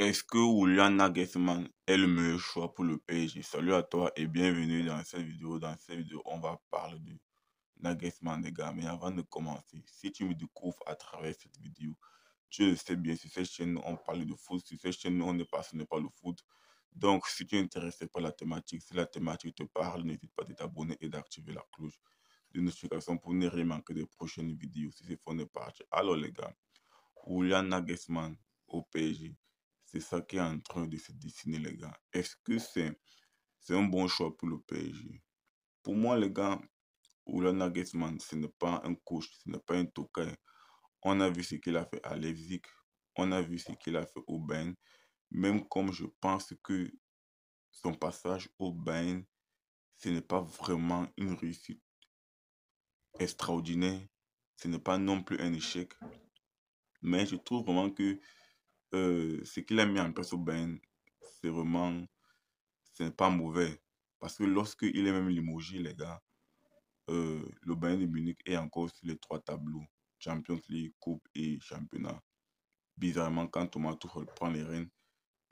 Est-ce que Julian Nagelsmann est le meilleur choix pour le PSG Salut à toi et bienvenue dans cette vidéo. Dans cette vidéo, on va parler de Nagelsmann, les gars. Mais avant de commencer, si tu me découvres à travers cette vidéo, tu le sais bien, sur cette chaîne, on parle de foot. Sur cette chaîne, on ne passionné pas le foot. Donc, si tu es intéressé par la thématique, si la thématique te parle, n'hésite pas à t'abonner et d'activer la cloche de notification pour ne rien manquer des prochaines vidéos. Si c'est fond de pas Alors, les gars, Julian Nagelsmann au PSG c'est ça qui est en train de se dessiner, les gars. Est-ce que c'est c'est un bon choix pour le PSG Pour moi, les gars, Oulana Nagelsmann, ce n'est pas un coach, ce n'est pas un token. On a vu ce qu'il a fait à Leipzig, on a vu ce qu'il a fait au Bayern. Même comme je pense que son passage au Bain, ce n'est pas vraiment une réussite extraordinaire. Ce n'est pas non plus un échec. Mais je trouve vraiment que euh, ce qu'il a mis en place au Bayern, c'est vraiment, pas mauvais. Parce que lorsqu'il est même limogé, les gars, euh, le Bayern de Munich est encore sur les trois tableaux Champions League, Coupe et Championnat. Bizarrement, quand Thomas Tuchel prend les rênes,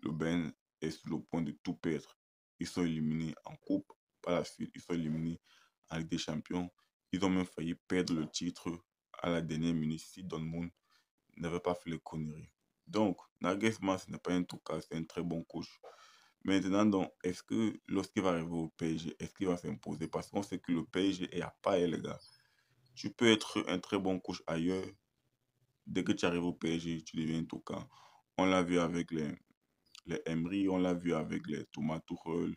le Bayern est sur le point de tout perdre. Ils sont éliminés en Coupe, par la suite, ils sont éliminés en Ligue des Champions. Ils ont même failli perdre le titre à la dernière minute si Don Moon n'avait pas fait les conneries. Donc, Nagelsmann, ce n'est pas un tout cas, c'est un très bon coach. Maintenant, donc, est-ce que lorsqu'il va arriver au PSG, est-ce qu'il va s'imposer Parce qu'on sait que le PSG est à pas, hein, les gars. Tu peux être un très bon coach ailleurs. Dès que tu arrives au PSG, tu deviens un tout cas. On l'a vu avec les, les Emery, on l'a vu avec les Thomas Tuchel,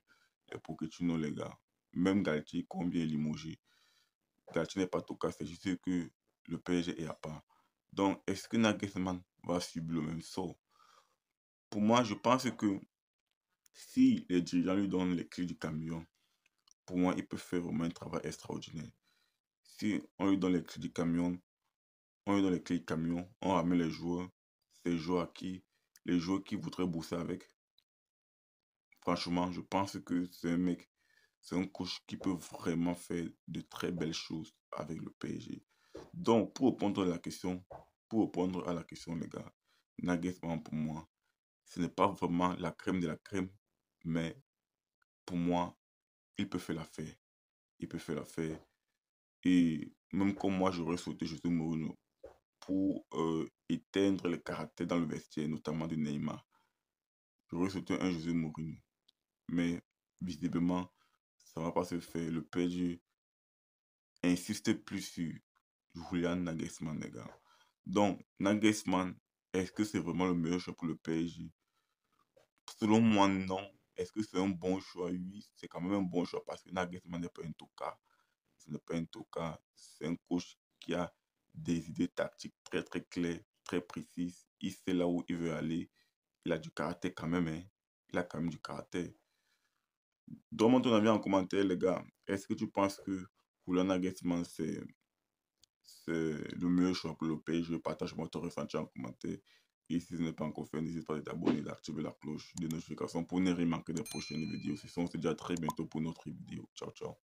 tu nous les gars. Même Galtier, combien limogé. Galtier n'est pas tout cas, c'est juste que le PSG est à pas. Donc, est-ce que Nagelsmann va subir le même sort. Pour moi, je pense que si les dirigeants lui donnent les clés du camion, pour moi, il peut faire vraiment un travail extraordinaire. Si on lui donne les clés du camion, on lui donne les clés du camion, on ramène les joueurs, ces joueurs qui, les joueurs qui voudraient bosser avec. Franchement, je pense que c'est un mec, c'est un coach qui peut vraiment faire de très belles choses avec le PSG. Donc, pour répondre à la question, pour répondre à la question, les gars, Nuggets, pour moi, ce n'est pas vraiment la crème de la crème, mais pour moi, il peut faire l'affaire. Il peut faire l'affaire. Et même comme moi, j'aurais sauté José Mourinho pour euh, éteindre le caractère dans le vestiaire, notamment de Neymar. J'aurais sauté un José Mourinho. Mais visiblement, ça ne va pas se faire. Le PSG insiste plus sur Julian Nagelsmann, les gars. Donc, Nagelsmann, est-ce que c'est vraiment le meilleur choix pour le PSG Selon moi, non. Est-ce que c'est un bon choix Oui, c'est quand même un bon choix parce que Nagelsmann n'est pas un toka. Ce n'est pas un toka. C'est un coach qui a des idées tactiques très très claires, très précises. Il sait là où il veut aller. Il a du caractère quand même. Hein. Il a quand même du caractère. Donne-moi ton avis en commentaire, les gars. Est-ce que tu penses que Julian Nagelsmann, c'est c'est le meilleur choix pour le pays. Je partage mon tour ressenti en commentaire. Et si ce n'est pas encore fait, n'hésite pas à t'abonner et d'activer la cloche de notification pour ne rien manquer des prochaines vidéos. Ce c'est déjà très bientôt pour notre vidéo. Ciao, ciao.